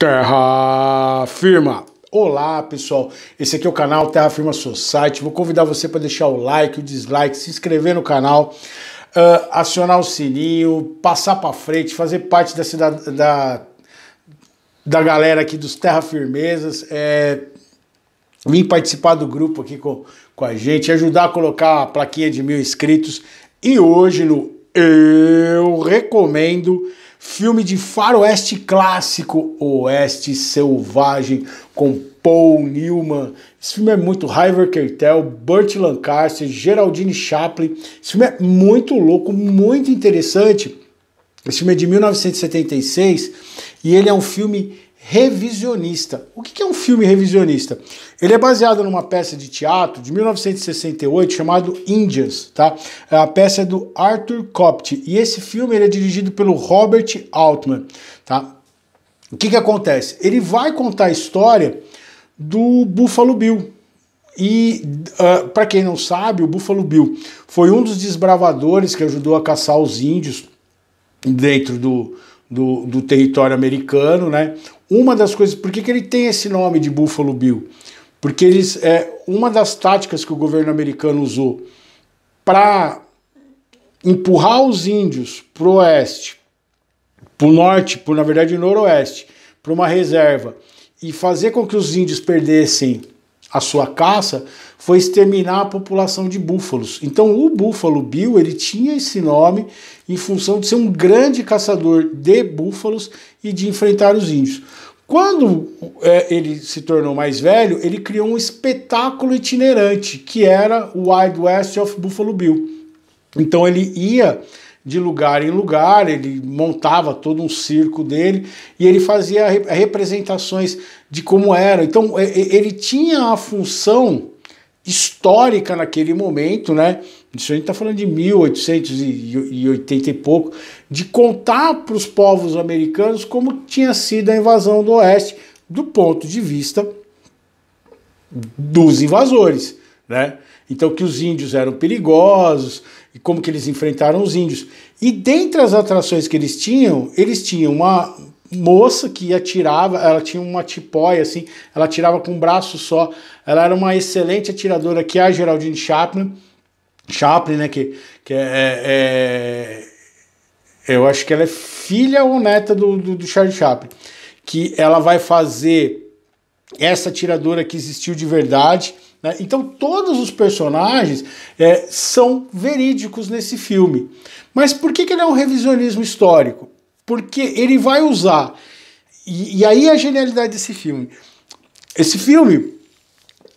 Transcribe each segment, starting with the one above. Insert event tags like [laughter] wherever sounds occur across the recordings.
Terra Firma. Olá pessoal, esse aqui é o canal Terra Firma Society. Vou convidar você para deixar o like, o dislike, se inscrever no canal, uh, acionar o sininho, passar para frente, fazer parte da, cidade, da, da galera aqui dos Terra Firmezas. É, vir participar do grupo aqui com, com a gente, ajudar a colocar a plaquinha de mil inscritos. E hoje no eu recomendo filme de faroeste clássico, Oeste Selvagem, com Paul Newman. Esse filme é muito River Keitel, Burt Lancaster, Geraldine Chaplin. Esse filme é muito louco, muito interessante. Esse filme é de 1976 e ele é um filme revisionista. O que é um filme revisionista? Ele é baseado numa peça de teatro de 1968 chamado Indians, tá? É, a peça é do Arthur Copte e esse filme ele é dirigido pelo Robert Altman, tá? O que que acontece? Ele vai contar a história do Buffalo Bill. E uh, ah, para quem não sabe, o Buffalo Bill foi um dos desbravadores que ajudou a caçar os índios dentro do, do, do território americano, né? Uma das coisas, por que, que ele tem esse nome de Buffalo Bill? Porque eles é uma das táticas que o governo americano usou para empurrar os índios para o oeste, para o norte, por na verdade noroeste, para uma reserva e fazer com que os índios perdessem a sua caça foi exterminar a população de búfalos. Então o búfalo Bill ele tinha esse nome em função de ser um grande caçador de búfalos e de enfrentar os índios. Quando é, ele se tornou mais velho, ele criou um espetáculo itinerante que era o Wild West of Buffalo Bill. Então ele ia de lugar em lugar, ele montava todo um circo dele e ele fazia representações de como era. Então ele tinha a função histórica naquele momento, né? Isso a gente está falando de 1880 e pouco, de contar para os povos americanos como tinha sido a invasão do Oeste do ponto de vista dos invasores, né? Então que os índios eram perigosos e como que eles enfrentaram os índios. E dentre as atrações que eles tinham, eles tinham uma moça que atirava, ela tinha uma tipóia assim, ela atirava com um braço só. Ela era uma excelente atiradora que é a Geraldine Chaplin. Chaplin, né, que, que é, é, é eu acho que ela é filha ou neta do, do, do Charles Chaplin, que ela vai fazer essa atiradora que existiu de verdade né? Então todos os personagens é, são verídicos nesse filme. Mas por que, que ele é um revisionismo histórico? Porque ele vai usar. E, e aí é a genialidade desse filme. Esse filme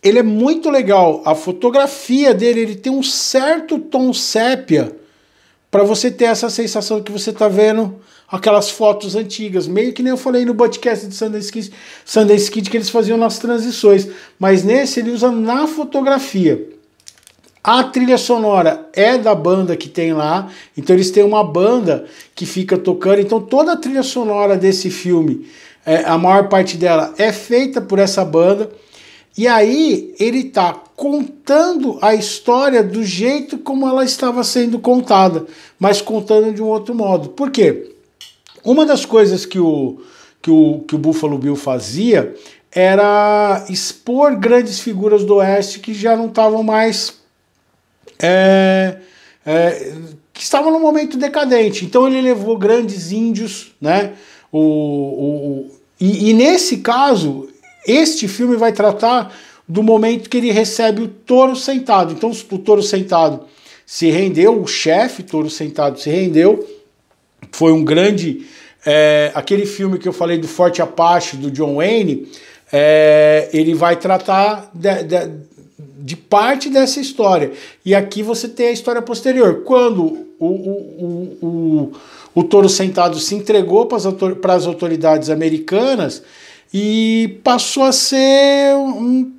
ele é muito legal. A fotografia dele ele tem um certo tom sépia para você ter essa sensação que você está vendo aquelas fotos antigas, meio que nem eu falei no podcast de Sundance Kid, Sundance Kid que eles faziam nas transições, mas nesse ele usa na fotografia. A trilha sonora é da banda que tem lá, então eles têm uma banda que fica tocando, então toda a trilha sonora desse filme, é, a maior parte dela é feita por essa banda. E aí ele está contando a história do jeito como ela estava sendo contada, mas contando de um outro modo. Por quê? Uma das coisas que o, que o, que o Buffalo Bill fazia era expor grandes figuras do Oeste que já não estavam mais. É, é, que estavam num momento decadente. Então ele levou grandes índios, né? O, o, o e, e nesse caso, este filme vai tratar do momento que ele recebe o touro sentado. Então, o touro sentado se rendeu, o chefe touro sentado se rendeu. Foi um grande. É, aquele filme que eu falei do Forte Apache, do John Wayne, é, ele vai tratar de, de, de, parte dessa história. E aqui você tem a história posterior. Quando o, o, o, o, o touro sentado se entregou para as autoridades americanas e passou a ser um,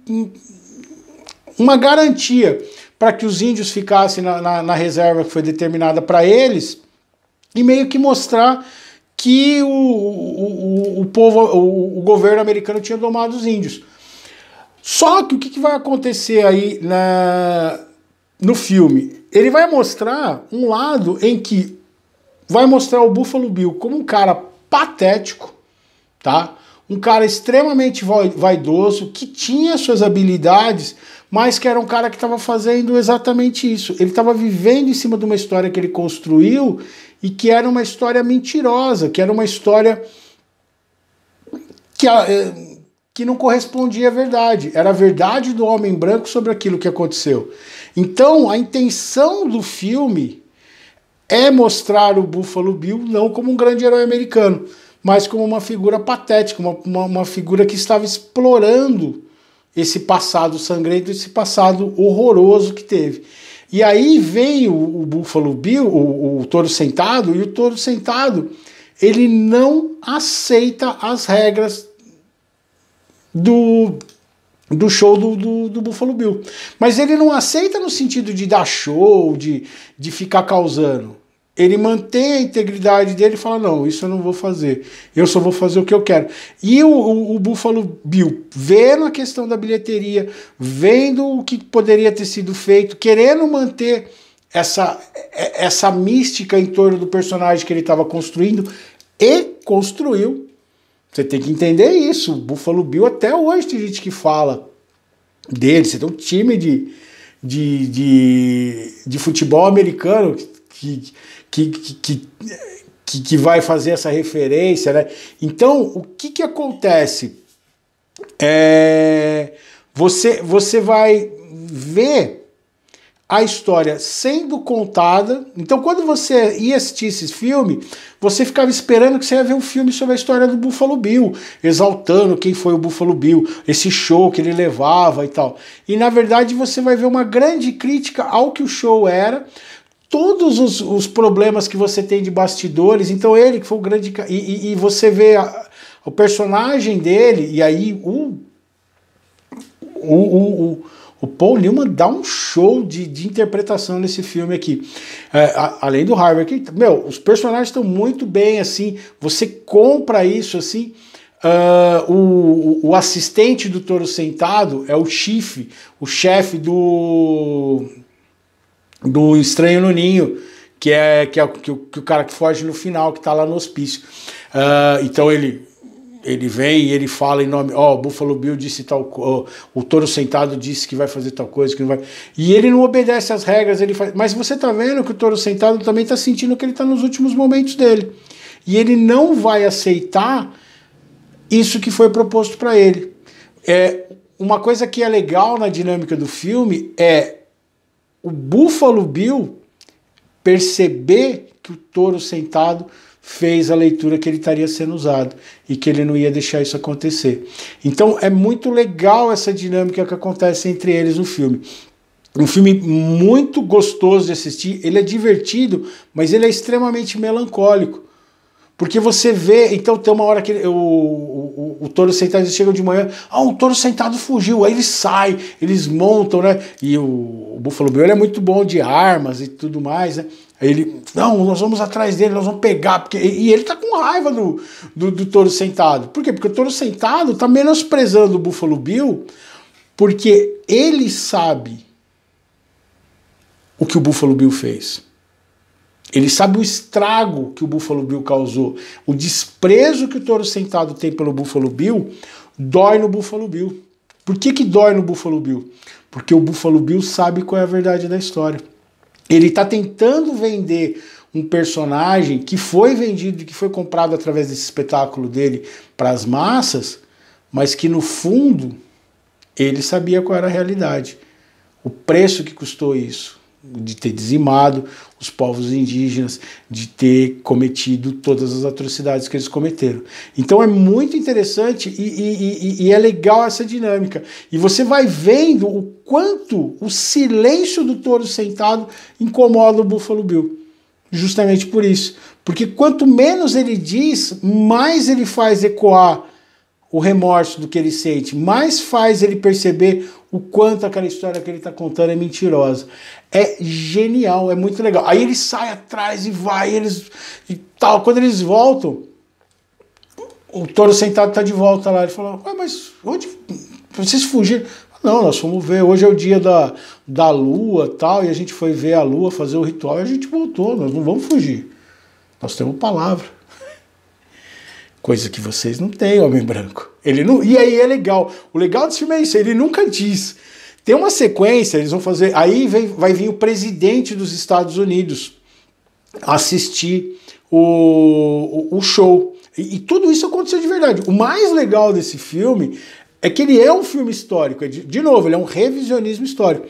uma garantia para que os índios ficassem na, na, na reserva que foi determinada para eles e meio que mostrar que o, o, o povo, o, o, governo americano tinha domado os índios. Só que o que, que vai acontecer aí na, no filme? Ele vai mostrar um lado em que vai mostrar o Buffalo Bill como um cara patético, tá? um cara extremamente vaidoso, que tinha suas habilidades, mas que era um cara que estava fazendo exatamente isso. Ele estava vivendo em cima de uma história que ele construiu e que era uma história mentirosa, que era uma história que, ah, eh, que não correspondia à verdade. Era a verdade do homem branco sobre aquilo que aconteceu. Então, a intenção do filme é mostrar o Buffalo Bill não como um grande herói americano, mas como uma figura patética, uma, uma, uma figura que estava explorando esse passado sangrento, esse passado horroroso que teve. E aí vem o, o Buffalo Bill, o, o touro sentado, e o touro sentado ele não aceita as regras do, do show do, do, do, Buffalo Bill. Mas ele não aceita no sentido de dar show, de, de ficar causando. Ele mantém a integridade dele e fala: não, isso eu não vou fazer. Eu só vou fazer o que eu quero. E o, o, o Buffalo Bill, vendo a questão da bilheteria, vendo o que poderia ter sido feito, querendo manter essa, essa mística em torno do personagem que ele estava construindo, e construiu. Você tem que entender isso. O Buffalo Bill, até hoje, tem gente que fala dele. Você tem um time de, de, de, de futebol americano que, que, que, que, vai fazer essa referência, né? Então, o que, que acontece? É, você, você vai ver a história sendo contada. Então, quando você ia assistir esse filme, você ficava esperando que você ia ver um filme sobre a história do Buffalo Bill, exaltando quem foi o Buffalo Bill, esse show que ele levava e tal. E na verdade, você vai ver uma grande crítica ao que o show era todos os, os, problemas que você tem de bastidores. Então ele que foi o grande e, e, e você vê a, o personagem dele e aí o o, o, o, o Paul Newman dá um show de, de interpretação nesse filme aqui. É, a, além do Harvard, que, meu, os personagens estão muito bem assim. Você compra isso assim. Uh, o, o assistente do touro sentado é o chefe, o chefe do do Estranho no Ninho, que é, que é que o, que o cara que foge no final, que está lá no hospício. Uh, então ele ele vem e ele fala em nome, ó, oh, o Buffalo Bill disse tal oh, o touro sentado disse que vai fazer tal coisa, que não vai. E ele não obedece às regras, ele faz, mas você tá vendo que o touro sentado também tá sentindo que ele tá nos últimos momentos dele. E ele não vai aceitar isso que foi proposto para ele. É uma coisa que é legal na dinâmica do filme é o Buffalo Bill perceber que o touro sentado fez a leitura que ele estaria sendo usado e que ele não ia deixar isso acontecer. Então é muito legal essa dinâmica que acontece entre eles no filme. Um filme muito gostoso de assistir, ele é divertido, mas ele é extremamente melancólico. Porque você vê, então tem uma hora que o, o, o, o touro sentado, chega de manhã, ah, o touro sentado fugiu, aí ele sai, eles montam, né? E o, o Buffalo Bill é muito bom de armas e tudo mais, né? Aí ele, não, nós vamos atrás dele, nós vamos pegar, porque, e ele tá com raiva do, do, do touro sentado. Por quê? Porque o touro sentado tá menosprezando o Buffalo Bill, porque ele sabe o que o Buffalo Bill fez. Ele sabe o estrago que o Buffalo Bill causou, o desprezo que o touro sentado tem pelo Buffalo Bill, dói no Buffalo Bill. Por que, que dói no Buffalo Bill? Porque o Buffalo Bill sabe qual é a verdade da história. Ele está tentando vender um personagem que foi vendido, que foi comprado através desse espetáculo dele para as massas, mas que no fundo ele sabia qual era a realidade, o preço que custou isso de ter dizimado os povos indígenas, de ter cometido todas as atrocidades que eles cometeram. Então é muito interessante e, e, e, e, é legal essa dinâmica. E você vai vendo o quanto o silêncio do touro sentado incomoda o Buffalo Bill. Justamente por isso. Porque quanto menos ele diz, mais ele faz ecoar o remorso do que ele sente, mais faz ele perceber o quanto aquela história que ele está contando é mentirosa. É genial, é muito legal. Aí ele sai atrás e vai, eles e tal. Quando eles voltam, o touro sentado está de volta lá. Ele fala: Ué, mas onde vocês fugiram? Não, nós fomos ver. Hoje é o dia da, da lua tal, e a gente foi ver a lua, fazer o ritual, e a gente voltou. Nós não vamos fugir. Nós temos palavra. Coisa que vocês não têm, Homem Branco. Ele não, e aí é legal. O legal desse filme é isso, ele nunca diz. Tem uma sequência, eles vão fazer. Aí vem, vai vir o presidente dos Estados Unidos assistir o, o, o show. E, e, tudo isso aconteceu de verdade. O mais legal desse filme é que ele é um filme histórico. É de, de novo, ele é um revisionismo histórico.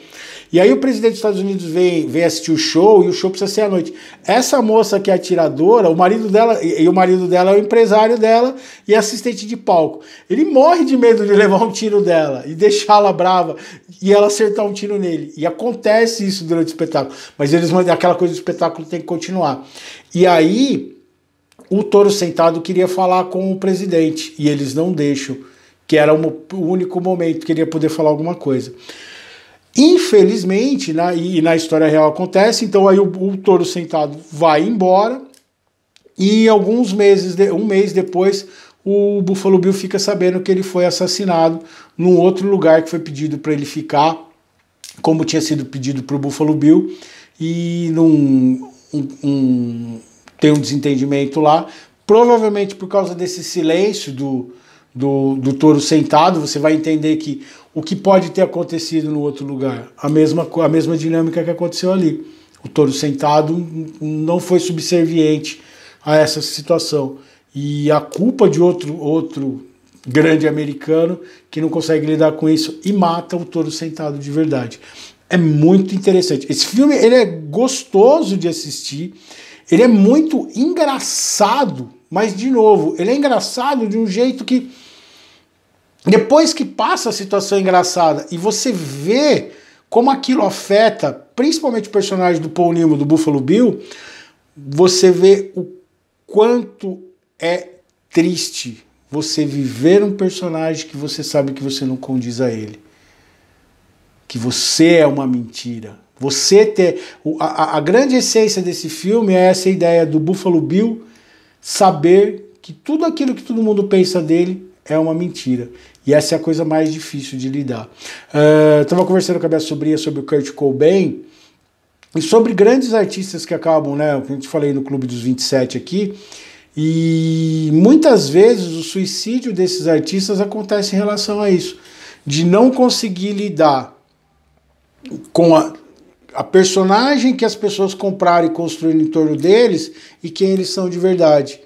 E aí o presidente dos Estados Unidos vem, vem assistir o show e o show precisa ser à noite. Essa moça que é atiradora, o marido dela, e o marido dela é o empresário dela e é assistente de palco. Ele morre de medo de [laughs] levar um tiro dela e deixá-la brava e ela acertar um tiro nele. E acontece isso durante o espetáculo. Mas eles mandam aquela coisa do espetáculo tem que continuar. E aí o touro sentado queria falar com o presidente e eles não deixam, que era o único momento que ele ia poder falar alguma coisa. Infelizmente, na, e na história real acontece, então aí o, o touro sentado vai embora e alguns meses, de, um mês depois, o Buffalo Bill fica sabendo que ele foi assassinado num outro lugar que foi pedido para ele ficar, como tinha sido pedido para o Buffalo Bill, e num, um, um, tem um desentendimento lá, provavelmente por causa desse silêncio do, do, do touro sentado, você vai entender que o que pode ter acontecido no outro lugar? A mesma, a mesma dinâmica que aconteceu ali. O touro sentado não foi subserviente a essa situação. E a culpa de outro, outro grande americano que não consegue lidar com isso e mata o touro sentado de verdade. É muito interessante. Esse filme ele é gostoso de assistir, ele é muito engraçado, mas de novo, ele é engraçado de um jeito que depois que passa a situação engraçada e você vê como aquilo afeta, principalmente o personagem do Paul Newman, do Buffalo Bill, você vê o quanto é triste você viver um personagem que você sabe que você não condiz a ele. Que você é uma mentira. Você ter. A, a grande essência desse filme é essa ideia do Buffalo Bill saber que tudo aquilo que todo mundo pensa dele é uma mentira. E essa é a coisa mais difícil de lidar. Estava é, uh, conversando com a minha sobrinha sobre o Kurt Cobain e sobre grandes artistas que acabam, né? O Que a gente falei no Clube dos 27 aqui. E muitas vezes o suicídio desses artistas acontece em relação a isso, de não conseguir lidar com a, a personagem que as pessoas compraram e construíram em torno deles e quem eles são de verdade.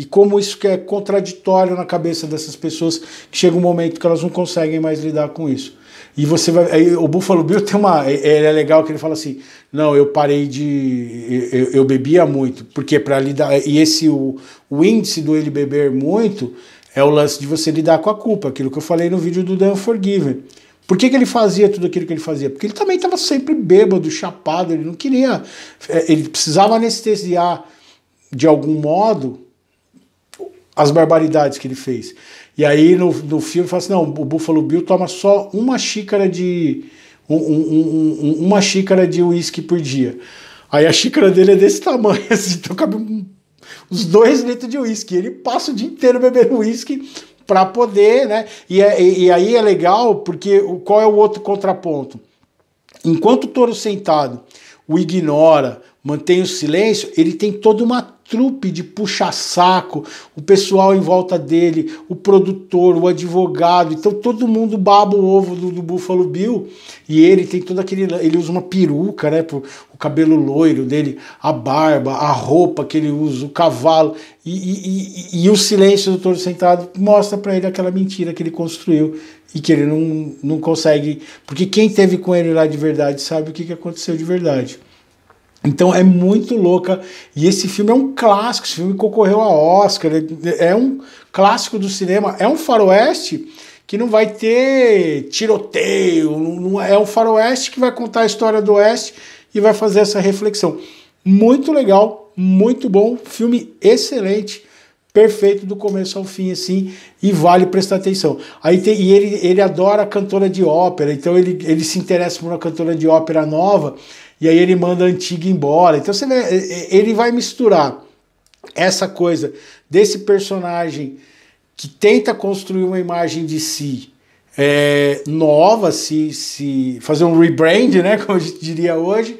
E como isso que é contraditório na cabeça dessas pessoas, que chega um momento que elas não conseguem mais lidar com isso. E você vai. Aí, o Buffalo Bill tem uma. É, é, ele é legal que ele fala assim: não, eu parei de. Eu, eu bebia muito, porque para lidar. E esse, o, o índice do ele beber muito é o lance de você lidar com a culpa, aquilo que eu falei no vídeo do Dan Forgiven. Por que, que ele fazia tudo aquilo que ele fazia? Porque ele também estava sempre bêbado, chapado, ele não queria. É, ele precisava anestesiar de algum modo as barbaridades que ele fez. E aí no, no filme fala assim: não, o Buffalo Bill toma só uma xícara de. Um, um, um, uma xícara de uísque por dia. Aí a xícara dele é desse tamanho, [laughs] assim, então cabe uns dois litros de uísque. Ele passa o dia inteiro bebendo uísque para poder, né? E, é, e aí é legal porque qual é o outro contraponto? Enquanto o touro sentado o ignora, mantém o silêncio, ele tem toda uma trupe de puxa-saco, o pessoal em volta dele, o produtor, o advogado. Então todo mundo baba o ovo do, do Buffalo Bill e ele tem todo aquele. Ele usa uma peruca, né? Pro, o cabelo loiro dele, a barba, a roupa que ele usa, o cavalo. E, e, e, e o silêncio do todo sentado mostra para ele aquela mentira que ele construiu e que ele não, não consegue. Porque quem teve com ele lá de verdade sabe o que, que aconteceu de verdade. Então é muito louca. E esse filme é um clássico, esse filme concorreu a Oscar, é, é um clássico do cinema, é um faroeste que não vai ter tiroteio, não, é, é um faroeste que vai contar a história do oeste e vai fazer essa reflexão. Muito legal, muito bom, filme excelente, perfeito do começo ao fim, assim, e vale prestar atenção. Aí tem, e ele, ele adora cantora de ópera, então ele, ele se interessa por uma cantora de ópera nova, e aí ele manda a antiga embora. Então você é, é, ele vai misturar essa coisa desse personagem que tenta construir uma imagem de si é, nova, se, se fazer um rebrand, né, [laughs] como a gente diria hoje,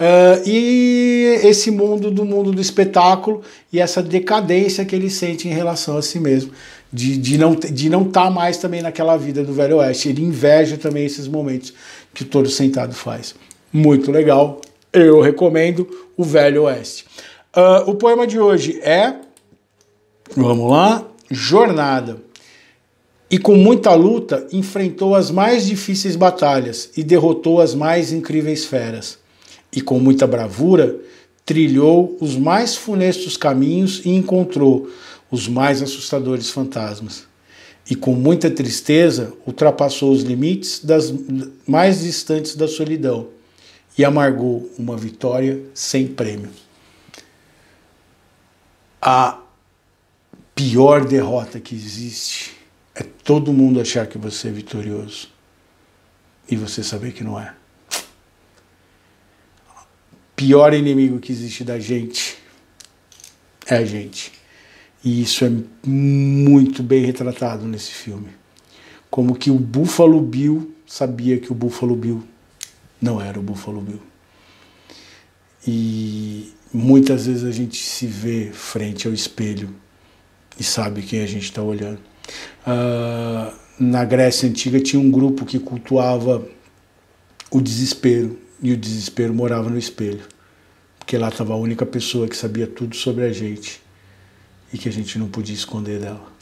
uh, e esse mundo do mundo do espetáculo e essa decadência que ele sente em relação a si mesmo, de, de não de não estar tá mais também naquela vida do Velho Oeste. Ele inveja também esses momentos que o Toro Sentado faz muito legal. Eu recomendo o Velho Oeste. Uh, o poema de hoje é, vamos lá, Jornada. E com muita luta enfrentou as mais difíceis batalhas e derrotou as mais incríveis feras. E com muita bravura trilhou os mais funestos caminhos e encontrou os mais assustadores fantasmas. E com muita tristeza ultrapassou os limites das mais distantes da solidão e amargou uma vitória sem prêmio. A pior derrota que existe é todo mundo achar que você é vitorioso e você saber que não é. O pior inimigo que existe da gente é a gente. E isso é muito bem retratado nesse filme. Como que o Buffalo Bill sabia que o Buffalo Bill não era o Buffalo Bill. E muitas vezes a gente se vê frente ao espelho e sabe quem a gente está olhando. Uh, na Grécia Antiga tinha um grupo que cultuava o desespero, e o desespero morava no espelho, porque lá estava a única pessoa que sabia tudo sobre a gente e que a gente não podia esconder dela.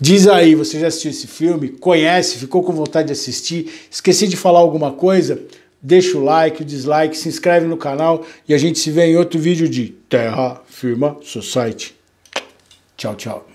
Diz aí, você já assistiu esse filme? Conhece? Ficou com vontade de assistir? Esqueci de falar alguma coisa? Deixa o like, o dislike, se inscreve no canal e a gente se vê em outro vídeo de Terra Firma Society. Tchau, tchau.